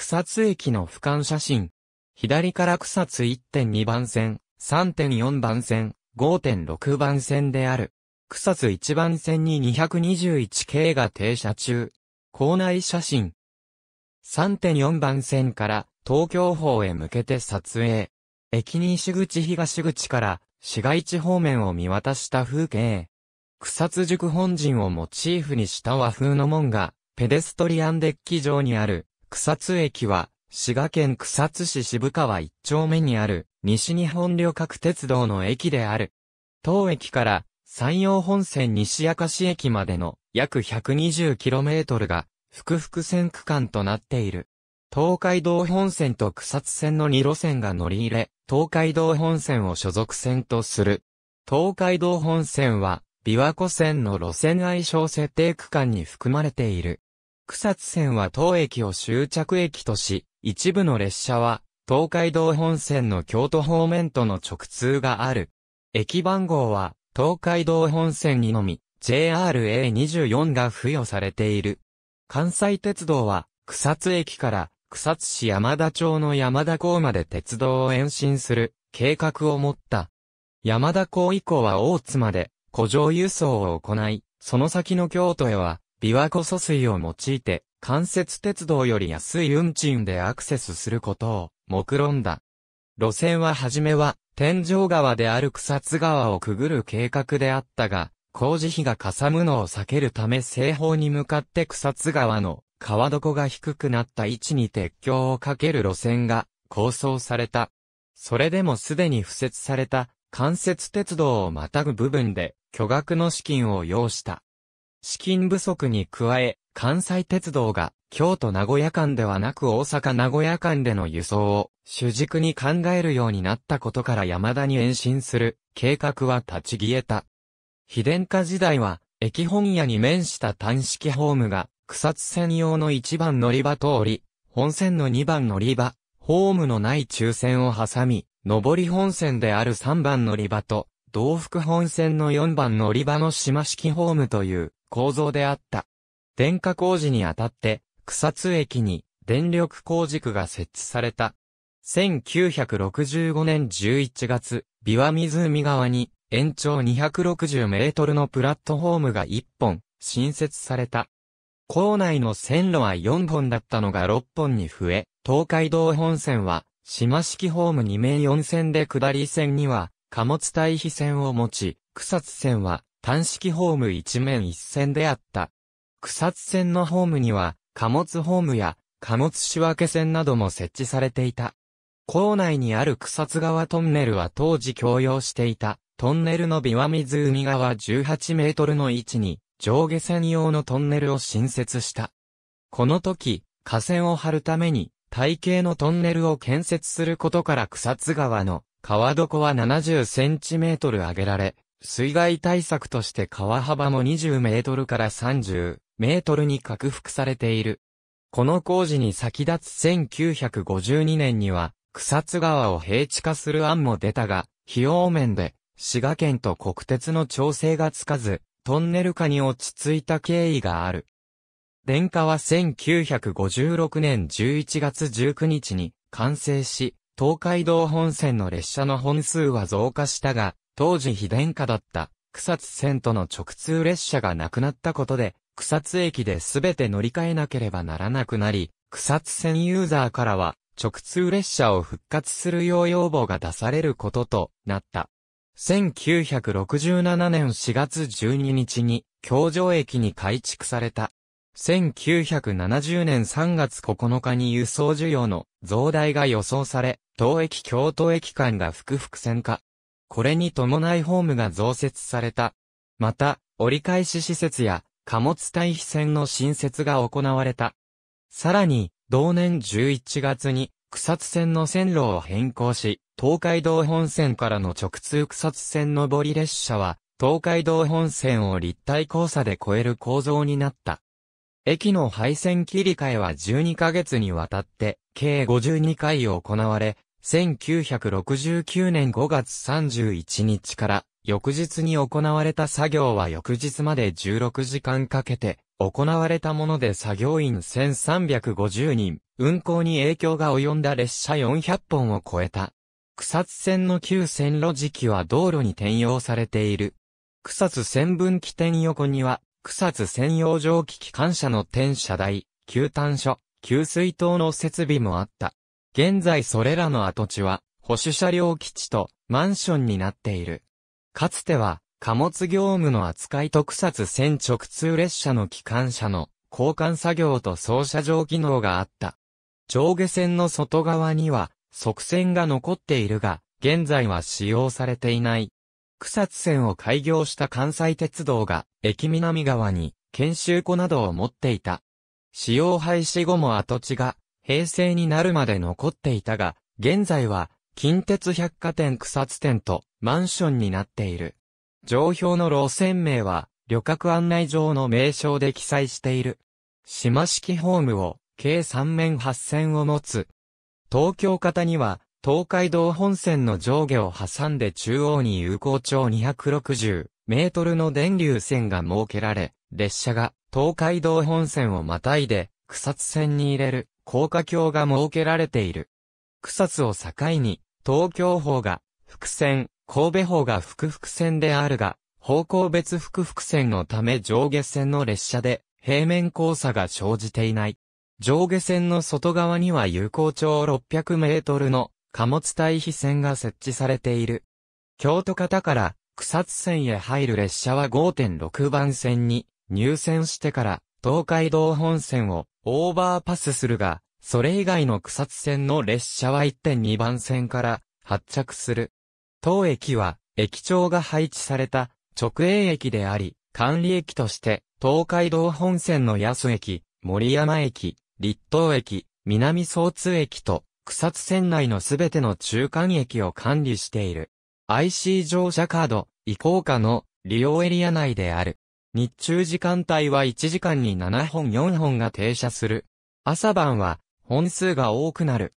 草津駅の俯瞰写真。左から草津1.2番線、3.4番線、5.6番線である。草津1番線に221系が停車中。校内写真。3.4番線から東京方へ向けて撮影。駅西口東口から市街地方面を見渡した風景。草津塾本陣をモチーフにした和風の門がペデストリアンデッキ上にある草津駅は、滋賀県草津市渋川一丁目にある、西日本旅客鉄道の駅である。当駅から、山陽本線西明石駅までの約 120km が、複々線区間となっている。東海道本線と草津線の2路線が乗り入れ、東海道本線を所属線とする。東海道本線は、琵琶湖線の路線愛称設定区間に含まれている。草津線は当駅を終着駅とし、一部の列車は、東海道本線の京都方面との直通がある。駅番号は、東海道本線にのみ、JRA24 が付与されている。関西鉄道は、草津駅から草津市山田町の山田港まで鉄道を延伸する計画を持った。山田港以降は大津まで、古城輸送を行い、その先の京都へは琵琶湖疎水を用いて、関節鉄道より安い運賃でアクセスすることを、目論んだ。路線ははじめは、天井川である草津川をくぐる計画であったが、工事費がかさむのを避けるため西方に向かって草津川の川床が低くなった位置に鉄橋をかける路線が構想された。それでもすでに付設された関節鉄道をまたぐ部分で巨額の資金を要した。資金不足に加え、関西鉄道が京都名古屋間ではなく大阪名古屋間での輸送を主軸に考えるようになったことから山田に延伸する計画は立ち消えた。秘伝家時代は駅本屋に面した単式ホームが草津専用の1番乗り場通り、本線の2番乗り場、ホームのない中線を挟み、上り本線である3番乗り場と、同福本線の4番乗り場の島式ホームという構造であった。電化工事にあたって、草津駅に電力工事区が設置された。1965年11月、琵琶湖側に延長260メートルのプラットフォームが1本新設された。校内の線路は4本だったのが6本に増え、東海道本線は島式ホーム2面4線で下り線には貨物対比線を持ち、草津線は単式ホーム一面一線であった。草津線のホームには、貨物ホームや貨物仕分け線なども設置されていた。校内にある草津川トンネルは当時共用していた、トンネルの琵琶湖側18メートルの位置に、上下線用のトンネルを新設した。この時、河川を張るために、体系のトンネルを建設することから草津川の川床は70センチメートル上げられ、水害対策として川幅も20メートルから30メートルに拡幅されている。この工事に先立つ1952年には、草津川を平地化する案も出たが、費用面で、滋賀県と国鉄の調整がつかず、トンネル化に落ち着いた経緯がある。電化は1956年11月19日に完成し、東海道本線の列車の本数は増加したが、当時非電化だった草津線との直通列車がなくなったことで、草津駅で全て乗り換えなければならなくなり、草津線ユーザーからは、直通列車を復活するよう要望が出されることとなった。1967年4月12日に、京城駅に改築された。1970年3月9日に輸送需要の増大が予想され、東駅京都駅間が複々線化。これに伴いホームが増設された。また、折り返し施設や貨物対比線の新設が行われた。さらに、同年11月に草津線の線路を変更し、東海道本線からの直通草津線上り列車は、東海道本線を立体交差で超える構造になった。駅の配線切り替えは12ヶ月にわたって、計52回行われ、1969年5月31日から翌日に行われた作業は翌日まで16時間かけて行われたもので作業員1350人、運行に影響が及んだ列車400本を超えた。草津線の旧線路時期は道路に転用されている。草津線分岐点横には、草津専用蒸気機関車の転車台、給炭所、給水塔の設備もあった。現在それらの跡地は、保守車両基地とマンションになっている。かつては、貨物業務の扱いと草津線直通列車の機関車の交換作業と操車場機能があった。上下線の外側には、側線が残っているが、現在は使用されていない。草津線を開業した関西鉄道が、駅南側に、研修庫などを持っていた。使用廃止後も跡地が平成になるまで残っていたが、現在は、近鉄百貨店草津店とマンションになっている。上標の路線名は、旅客案内状の名称で記載している。島式ホームを、計3面8線を持つ。東京方には、東海道本線の上下を挟んで中央に有効長260メートルの電流線が設けられ、列車が東海道本線をまたいで草津線に入れる高架橋が設けられている。草津を境に、東京方が、伏線、神戸方が複々線であるが、方向別複々線のため上下線の列車で、平面交差が生じていない。上下線の外側には有効長600メートルの貨物対比線が設置されている。京都方から草津線へ入る列車は5.6番線に入線してから東海道本線をオーバーパスするが、それ以外の草津線の列車は1.2番線から発着する。当駅は、駅長が配置された直営駅であり、管理駅として、東海道本線の安駅、森山駅、立東駅、南総通駅と、草津線内のすべての中間駅を管理している。IC 乗車カード、移行下の利用エリア内である。日中時間帯は1時間に7本4本が停車する。朝晩は本数が多くなる。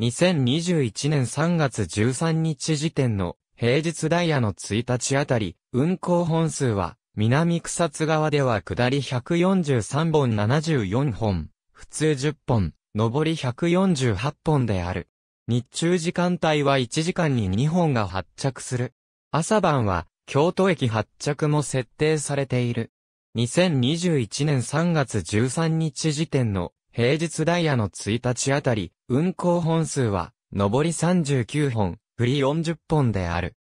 2021年3月13日時点の平日ダイヤの1日あたり、運行本数は南草津側では下り143本74本、普通10本、上り148本である。日中時間帯は1時間に2本が発着する。朝晩は京都駅発着も設定されている。2021年3月13日時点の平日ダイヤの1日あたり、運行本数は、上り39本、振り40本である。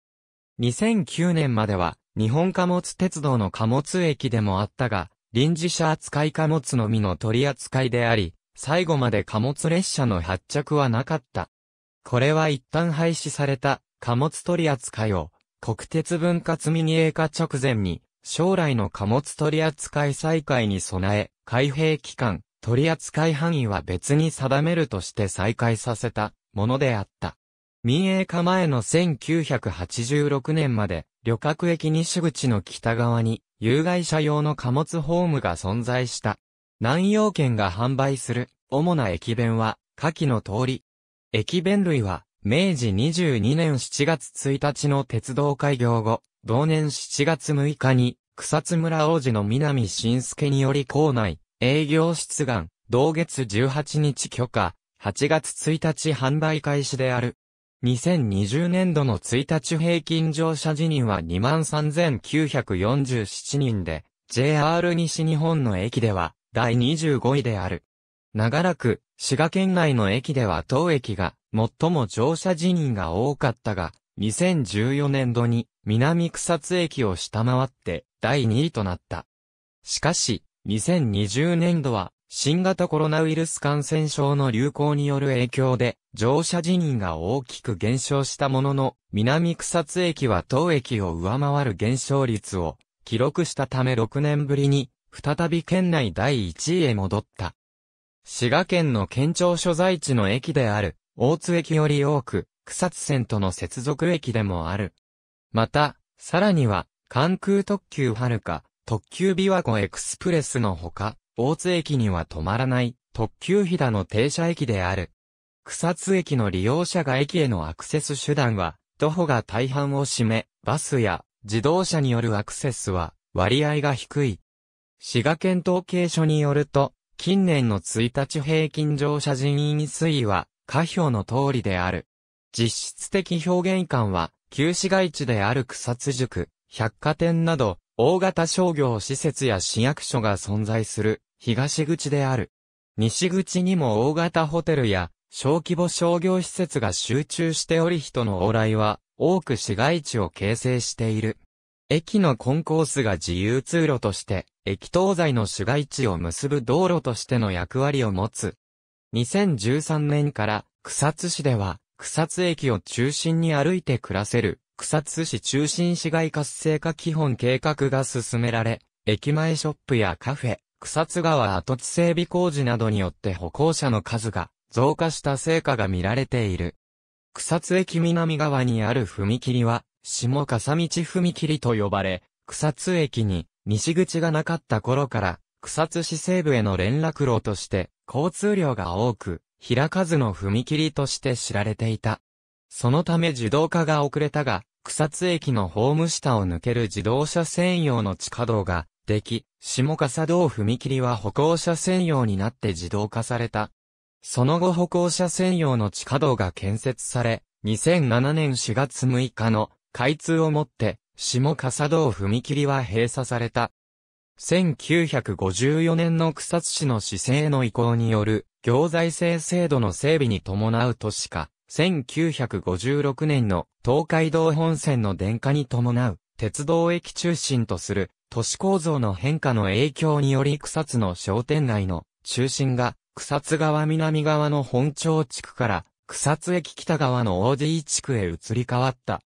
2009年までは、日本貨物鉄道の貨物駅でもあったが、臨時車扱い貨物のみの取り扱いであり、最後まで貨物列車の発着はなかった。これは一旦廃止された貨物取り扱いを国鉄分割民営化直前に、将来の貨物取扱再開に備え、開閉期間、取扱範囲は別に定めるとして再開させたものであった。民営化前の1986年まで、旅客駅西口の北側に、有害者用の貨物ホームが存在した。南洋圏が販売する、主な駅弁は、下記の通り。駅弁類は、明治22年7月1日の鉄道開業後、同年7月6日に、草津村王子の南信介により校内、営業出願、同月18日許可、8月1日販売開始である。2020年度の1日平均乗車辞任は23,947人で、JR 西日本の駅では第25位である。長らく滋賀県内の駅では当駅が最も乗車人員が多かったが、2014年度に南草津駅を下回って第2位となった。しかし、2020年度は新型コロナウイルス感染症の流行による影響で乗車人員が大きく減少したものの、南草津駅は当駅を上回る減少率を記録したため6年ぶりに再び県内第1位へ戻った。滋賀県の県庁所在地の駅である、大津駅より多く、草津線との接続駅でもある。また、さらには、関空特急はるか、特急琵琶湖エクスプレスのほか、大津駅には止まらない、特急飛騨の停車駅である。草津駅の利用者が駅へのアクセス手段は、徒歩が大半を占め、バスや自動車によるアクセスは割合が低い。滋賀県統計所によると、近年の1日平均乗車人員推移は、下表の通りである。実質的表現感は、旧市街地である草津塾、百貨店など、大型商業施設や市役所が存在する、東口である。西口にも大型ホテルや、小規模商業施設が集中しており人の往来は、多く市街地を形成している。駅のコンコースが自由通路として、駅東西の市街地を結ぶ道路としての役割を持つ。2013年から草津市では、草津駅を中心に歩いて暮らせる、草津市中心市街活性化基本計画が進められ、駅前ショップやカフェ、草津川跡地整備工事などによって歩行者の数が増加した成果が見られている。草津駅南側にある踏切は、下笠道踏切と呼ばれ、草津駅に西口がなかった頃から、草津市西部への連絡路として、交通量が多く、平数の踏切として知られていた。そのため自動化が遅れたが、草津駅のホーム下を抜ける自動車専用の地下道が、でき、下笠道踏切は歩行者専用になって自動化された。その後歩行者専用の地下道が建設され、2007年4月6日の開通をもって、下笠道踏切は閉鎖された。1954年の草津市の市政の移行による行財政制度の整備に伴う都市化、1956年の東海道本線の電化に伴う鉄道駅中心とする都市構造の変化の影響により草津の商店街の中心が草津川南側の本町地区から草津駅北側の大 D 地区へ移り変わった。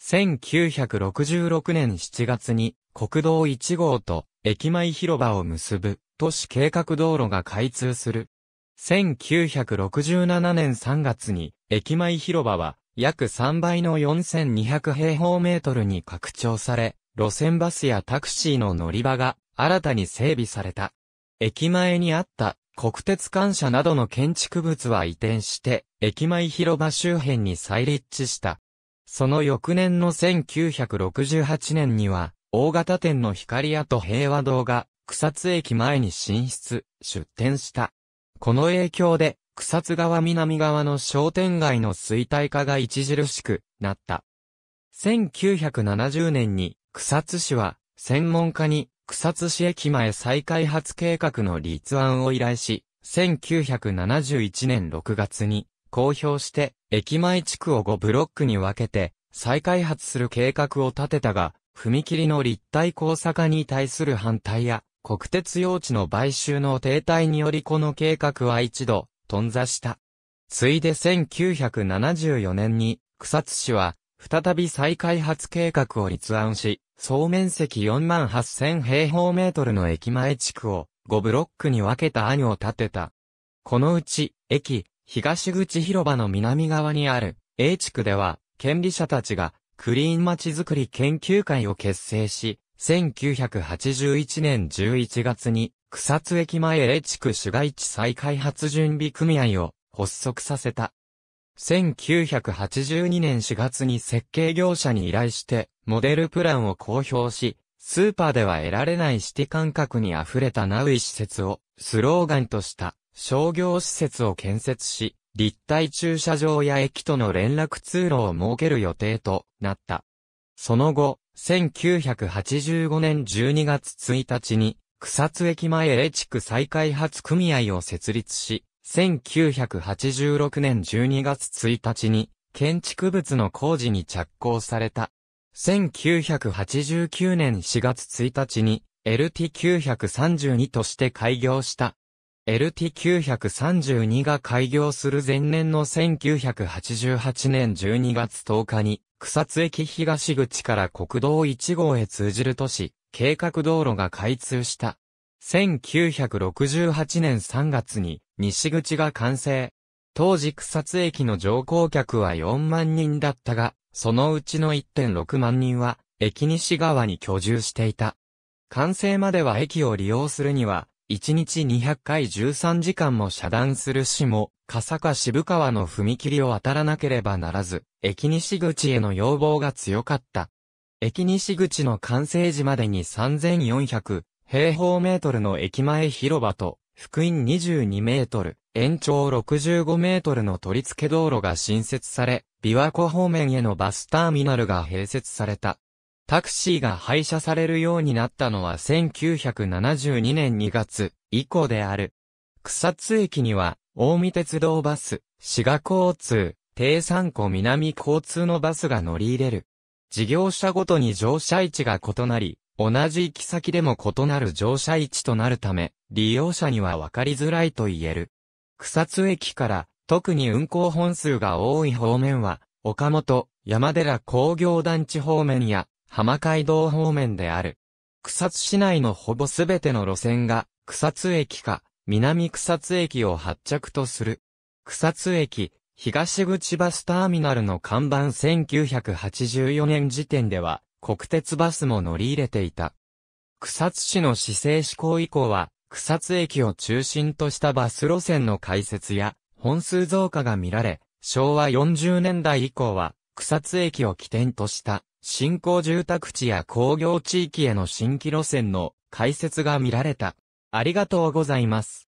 1966年7月に国道1号と駅前広場を結ぶ都市計画道路が開通する。1967年3月に駅前広場は約3倍の4200平方メートルに拡張され、路線バスやタクシーの乗り場が新たに整備された。駅前にあった国鉄館舎などの建築物は移転して、駅前広場周辺に再立地した。その翌年の1968年には、大型店の光屋と平和堂が、草津駅前に進出、出店した。この影響で、草津川南側の商店街の衰退化が著しくなった。1970年に、草津市は、専門家に、草津市駅前再開発計画の立案を依頼し、1971年6月に、公表して、駅前地区を5ブロックに分けて、再開発する計画を立てたが、踏切の立体交差化に対する反対や、国鉄用地の買収の停滞によりこの計画は一度、頓挫した。ついで1974年に、草津市は、再び再開発計画を立案し、総面積4万8000平方メートルの駅前地区を5ブロックに分けた案を立てた。このうち、駅、東口広場の南側にある A 地区では、権利者たちがクリーンまちづくり研究会を結成し、1981年11月に草津駅前 A 地区市街地再開発準備組合を発足させた。1982年4月に設計業者に依頼して、モデルプランを公表し、スーパーでは得られないシティ感覚に溢れたナウイ施設をスローガンとした商業施設を建設し、立体駐車場や駅との連絡通路を設ける予定となった。その後、1985年12月1日に、草津駅前 A 地区再開発組合を設立し、1986年12月1日に、建築物の工事に着工された。1989年4月1日に、LT932 として開業した。LT932 が開業する前年の1988年12月10日に、草津駅東口から国道1号へ通じる都市、計画道路が開通した。1968年3月に、西口が完成。当時草津駅の乗降客は4万人だったが、そのうちの1.6万人は、駅西側に居住していた。完成までは駅を利用するには、1日200回13時間も遮断する市も、笠か渋川の踏切を渡らなければならず、駅西口への要望が強かった。駅西口の完成時までに3400平方メートルの駅前広場と、福音22メートル、延長65メートルの取り付け道路が新設され、琵琶湖方面へのバスターミナルが併設された。タクシーが廃車されるようになったのは1972年2月以降である。草津駅には、大見鉄道バス、滋賀交通、低山湖南交通のバスが乗り入れる。事業者ごとに乗車位置が異なり、同じ行き先でも異なる乗車位置となるため、利用者には分かりづらいと言える。草津駅から、特に運行本数が多い方面は、岡本、山寺工業団地方面や、浜街道方面である。草津市内のほぼすべての路線が、草津駅か、南草津駅を発着とする。草津駅、東口バスターミナルの看板1984年時点では、国鉄バスも乗り入れていた。草津市の市政施行以降は、草津駅を中心としたバス路線の開設や、本数増加が見られ、昭和40年代以降は、草津駅を起点とした新興住宅地や工業地域への新規路線の開設が見られた。ありがとうございます。